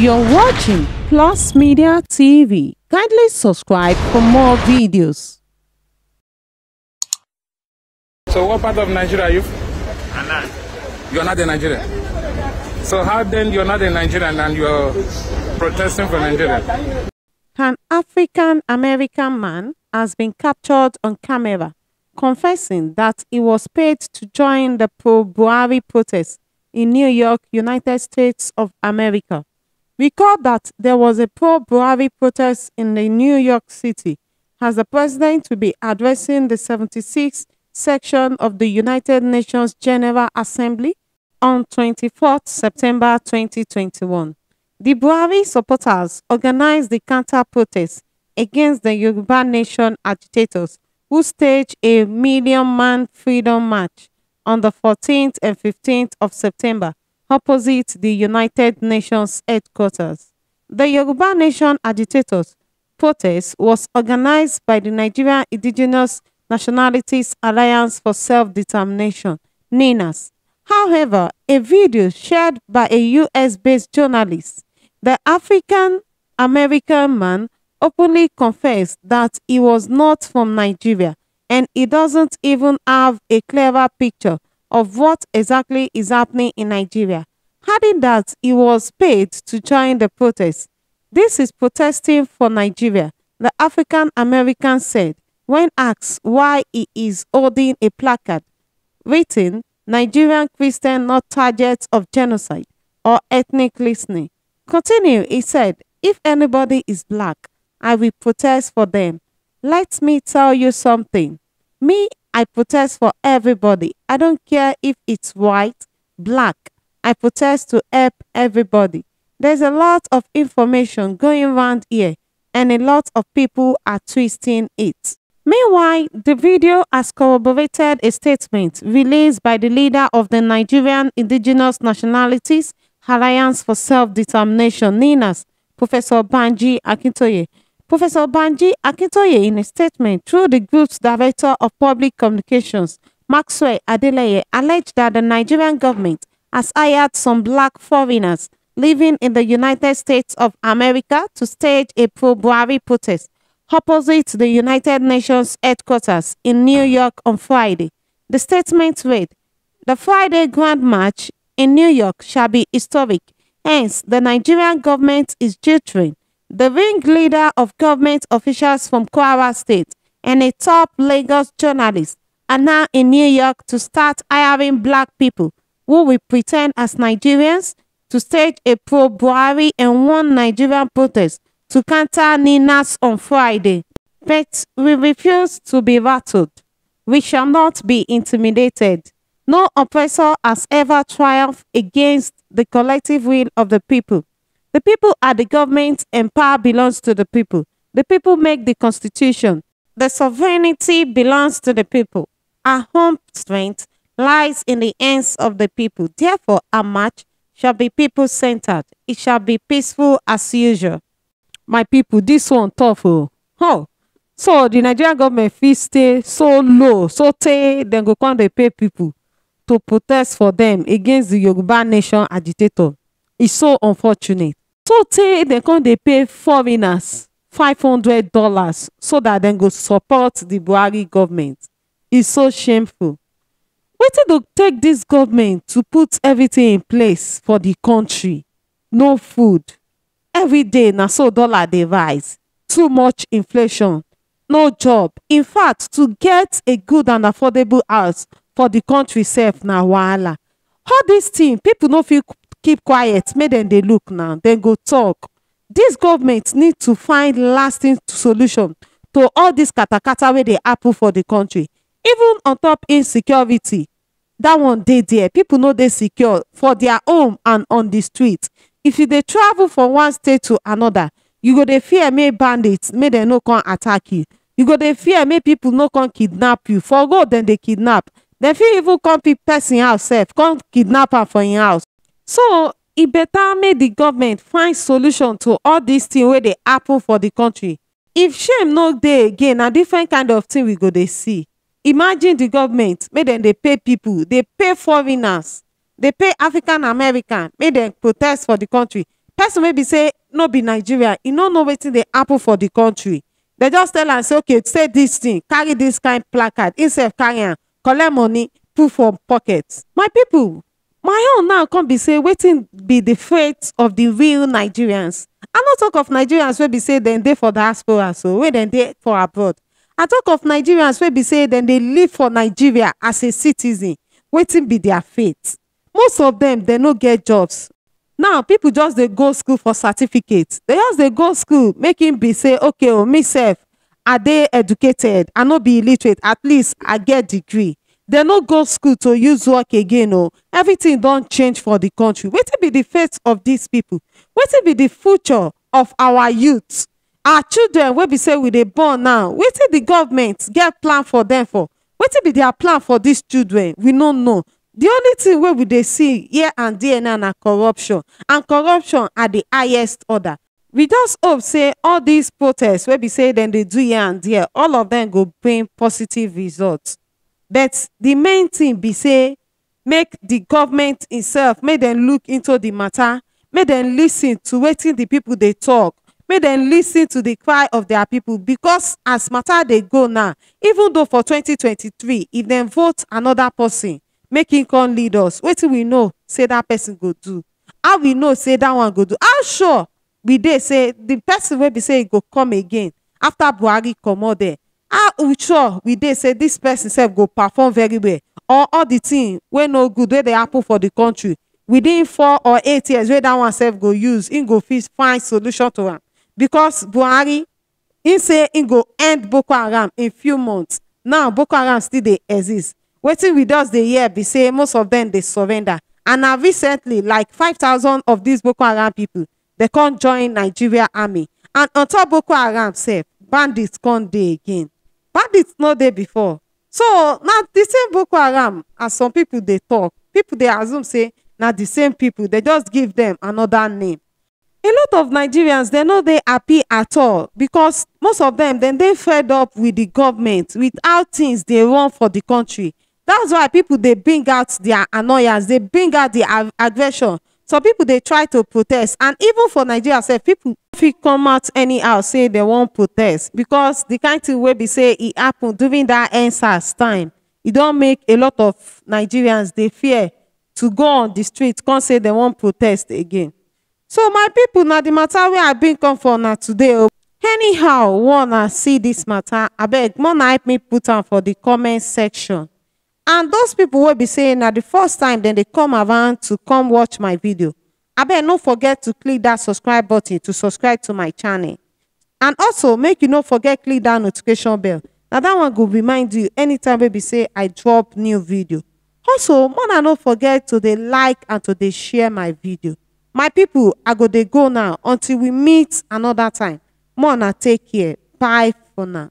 You're watching Plus Media TV. Kindly subscribe for more videos. So what part of Nigeria are you? Anan. You're not in Nigeria. So how then you're not in Nigeria and you're protesting for Nigeria? An African-American man has been captured on camera, confessing that he was paid to join the pro-Buhari protest in New York, United States of America. Recall that there was a pro-Buhari protest in the New York City as the president will be addressing the 76th section of the United Nations General Assembly on 24 September 2021. The Buhari supporters organized the counter-protest against the Yoruba Nation agitators who staged a million-man freedom march on the 14th and 15th of September opposite the United Nations headquarters. The Yoruba Nation agitators protest was organized by the Nigerian Indigenous Nationalities Alliance for Self-Determination, NINAS. However, a video shared by a US-based journalist, the African-American man openly confessed that he was not from Nigeria and he doesn't even have a clever picture of what exactly is happening in Nigeria, adding that he was paid to join the protest. This is protesting for Nigeria, the African American said when asked why he is holding a placard written Nigerian Christian not targets of genocide or ethnic listening. Continue, he said, if anybody is black, I will protest for them. Let me tell you something. Me I protest for everybody. I don't care if it's white, black. I protest to help everybody. There's a lot of information going around here and a lot of people are twisting it. Meanwhile, the video has corroborated a statement released by the leader of the Nigerian Indigenous Nationalities Alliance for Self-Determination, NINAS, Professor Banji Akintoye, Professor Banji Akintoye, in a statement through the group's director of public communications, Maxwell Adeleye, alleged that the Nigerian government has hired some black foreigners living in the United States of America to stage a pro-Buhari protest opposite the United Nations headquarters in New York on Friday. The statement read, The Friday Grand March in New York shall be historic. Hence, the Nigerian government is jittering the ringleader of government officials from Kwara State and a top Lagos journalist are now in New York to start hiring black people who will pretend as Nigerians to stage a pro-Buhari and one Nigerian protest to counter Ninas on Friday. But we refuse to be rattled. We shall not be intimidated. No oppressor has ever triumphed against the collective will of the people. The people are the government and power belongs to the people. The people make the constitution. The sovereignty belongs to the people. Our home strength lies in the hands of the people. Therefore, our march shall be people-centered. It shall be peaceful as usual. My people, this one tough. Oh. oh. So the Nigerian government fit stay so low, so tay then go come dey pay people to protest for them against the Yoruba nation agitator. It's so unfortunate. so tey dem come dey pay foreigners five hundred dollars so that they go support the buhari government. It's so shameful did go take this government to put everything in place for the country no food every day na so dollar dey rise too much inflation no job in fact to get a good and affordable house for the country sef na wala. all dis thing people don't feel. keep quiet make dem they look now Then go talk These government need to find lasting solution to all these katakata where they apple for the country even on top insecurity that one day there people no they secure for their home and on the street if they travel from one state to another, you go they fear may bandits may they no come attack you you go they fear may people no come kidnap you for God, then they kidnap They fear even come be person house sef come kidnap am for your house so e better make the government find solution to all these things where they happen for the country if shame no dey again a different kind of thing we go They see imagine the government make dem They pay people. They pay foreigners They pay african american make them protest for the country person maybe say no be nigeria know, e no know wetin dey happen for the country They just tell am say okay say this thing carry this kind placard im sef carry collect money put for pockets, my people my own now come be say wetin be the fate of the real nigerians i no talk of nigerians wey be say dem dey for diaspora so wey dem dey for abroad i talk of nigerians wey be say dem dey live for nigeria as a citizen wetin be their fate most of dem dem no get jobs now people just dey go school for certificate they just dey go school make im be say okay o oh, me sef i dey educated i no be illiterate at least i get degree They no go school to use work again oh! everything don't change for the country What will be the fate of these people? What will be the future of our youth our children wey be say we they born now What will the government get plan for them for What will be their plan for these children we no know The only thing where we they see here and there and na corruption and corruption at the highest order we just hope say all these protests where we say then they do here and there all of them go bring positive results but the main thing, be say make the government itself make them look into the matter make them listen to wetin the people they talk make them listen to the cry of their people because as matter they go now even though for 2023 if they vote another person making con leaders, wait till we know say that person go do how we know say that one go do how sure we they say the person wey be say go come again after buhari comot there how sure we did say this person sef go perform very well or all the tin wey no good Where they happen for the country within four or eight years where that one self go use in go find solution to am because buhari he say im go end boko haram in few months now boko haram still they exist waiting we us they hear be say most of them they surrender and recently like 5000 of these boko haram people they can't join nigeria army and on top boko haram sef bandits come dey again bandits not there before so now the same boko haram as some people they talk people they assume say now the same people they just give them another name a lot of nigerians dem no they happy at all because most of them then they fed up with the government with how things they run for the country that's why people they bring out their annoyance they bring out their aggression some people they try to protest and even for nigeria sef pipo fit come out anyhow say they wan protest because the kind tin wey be say e happun during that endsars time e don make a lot of nigerians dey fear to go on the street come say they wan protest again so my people, na the matter wey i bring come for na today o anyhow wanna see dis mata abeg more na help me put am for the comment section and those people will be saying that the first time then they come around to come watch my video I abeg not forget to click that subscribe button to subscribe to my channel and also make you not forget click that notification bell Now that one will remind you anytime baby, say i drop new video also mona not forget to dey like and to dey share my video my people, i go dey go now until we meet another time mona take care bye for now